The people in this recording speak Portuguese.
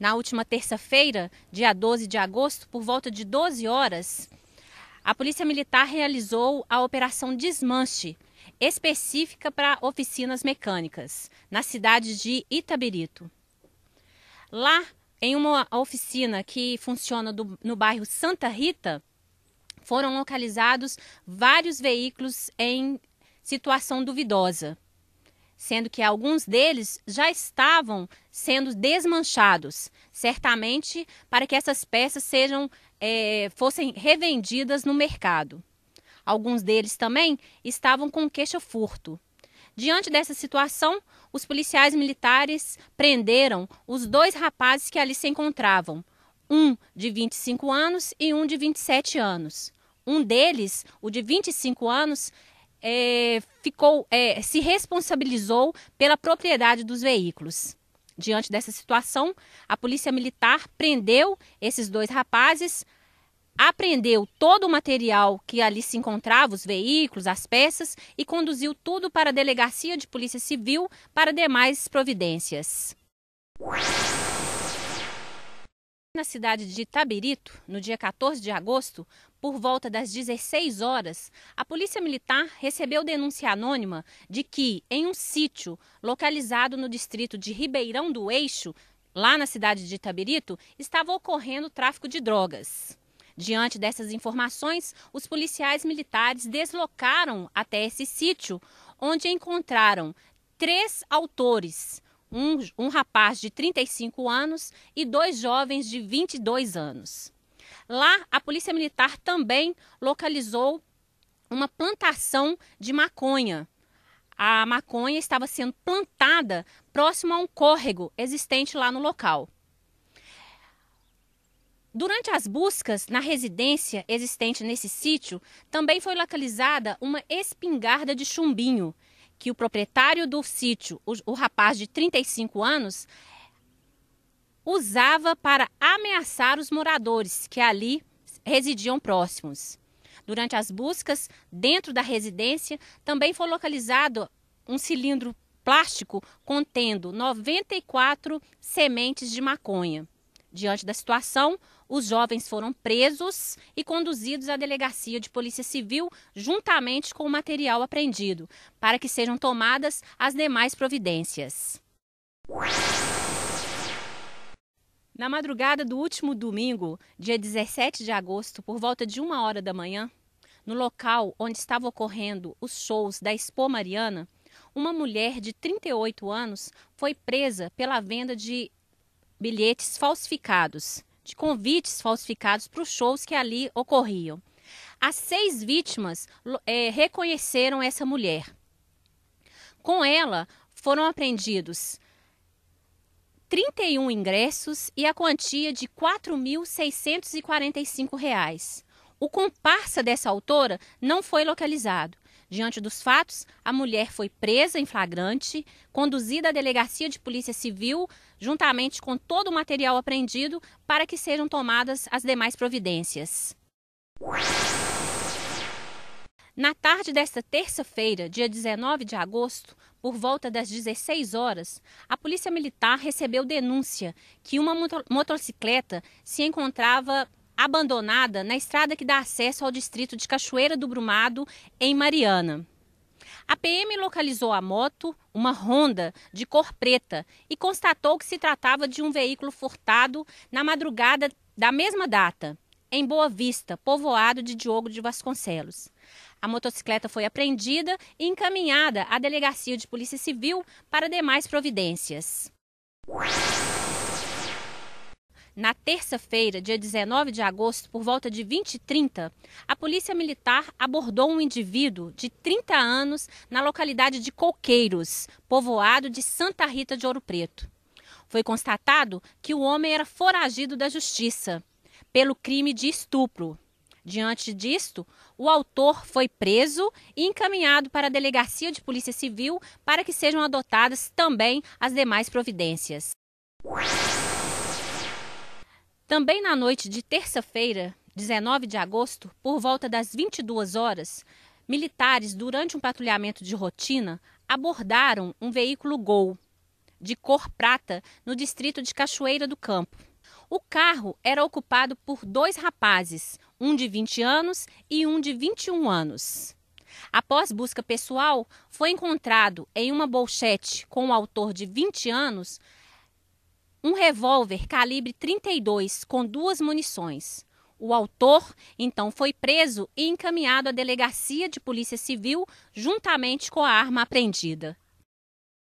Na última terça-feira, dia 12 de agosto, por volta de 12 horas, a Polícia Militar realizou a Operação Desmanche, específica para oficinas mecânicas, na cidade de Itabirito. Lá, em uma oficina que funciona do, no bairro Santa Rita, foram localizados vários veículos em situação duvidosa sendo que alguns deles já estavam sendo desmanchados, certamente para que essas peças sejam é, fossem revendidas no mercado. Alguns deles também estavam com queixa furto. Diante dessa situação, os policiais militares prenderam os dois rapazes que ali se encontravam, um de 25 anos e um de 27 anos. Um deles, o de 25 anos, é, ficou, é, se responsabilizou pela propriedade dos veículos. Diante dessa situação, a polícia militar prendeu esses dois rapazes, apreendeu todo o material que ali se encontrava, os veículos, as peças, e conduziu tudo para a delegacia de polícia civil para demais providências. Na cidade de Taberito, no dia 14 de agosto, por volta das 16 horas, a Polícia Militar recebeu denúncia anônima de que, em um sítio localizado no distrito de Ribeirão do Eixo, lá na cidade de Taberito, estava ocorrendo tráfico de drogas. Diante dessas informações, os policiais militares deslocaram até esse sítio, onde encontraram três autores um, um rapaz de 35 anos e dois jovens de 22 anos. Lá, a Polícia Militar também localizou uma plantação de maconha. A maconha estava sendo plantada próximo a um córrego existente lá no local. Durante as buscas na residência existente nesse sítio, também foi localizada uma espingarda de chumbinho, que o proprietário do sítio, o, o rapaz de 35 anos, usava para ameaçar os moradores que ali residiam próximos. Durante as buscas dentro da residência, também foi localizado um cilindro plástico contendo 94 sementes de maconha. Diante da situação, os jovens foram presos e conduzidos à delegacia de polícia civil, juntamente com o material apreendido, para que sejam tomadas as demais providências. Na madrugada do último domingo, dia 17 de agosto, por volta de uma hora da manhã, no local onde estavam ocorrendo os shows da Expo Mariana, uma mulher de 38 anos foi presa pela venda de bilhetes falsificados, de convites falsificados para os shows que ali ocorriam. As seis vítimas é, reconheceram essa mulher. Com ela foram apreendidos 31 ingressos e a quantia de R$ 4.645. O comparsa dessa autora não foi localizado, Diante dos fatos, a mulher foi presa em flagrante, conduzida à delegacia de polícia civil, juntamente com todo o material apreendido, para que sejam tomadas as demais providências. Na tarde desta terça-feira, dia 19 de agosto, por volta das 16 horas, a Polícia Militar recebeu denúncia que uma motocicleta se encontrava abandonada na estrada que dá acesso ao distrito de Cachoeira do Brumado, em Mariana. A PM localizou a moto, uma Honda, de cor preta, e constatou que se tratava de um veículo furtado na madrugada da mesma data, em Boa Vista, povoado de Diogo de Vasconcelos. A motocicleta foi apreendida e encaminhada à Delegacia de Polícia Civil para demais providências. Na terça-feira, dia 19 de agosto, por volta de 20h30, a Polícia Militar abordou um indivíduo de 30 anos na localidade de Coqueiros, povoado de Santa Rita de Ouro Preto. Foi constatado que o homem era foragido da justiça pelo crime de estupro. Diante disto, o autor foi preso e encaminhado para a Delegacia de Polícia Civil para que sejam adotadas também as demais providências. Também na noite de terça-feira, 19 de agosto, por volta das 22 horas, militares, durante um patrulhamento de rotina, abordaram um veículo Gol, de cor prata, no distrito de Cachoeira do Campo. O carro era ocupado por dois rapazes, um de 20 anos e um de 21 anos. Após busca pessoal, foi encontrado em uma bolchete com o autor de 20 anos um revólver calibre 32 com duas munições. O autor, então, foi preso e encaminhado à delegacia de polícia civil juntamente com a arma apreendida.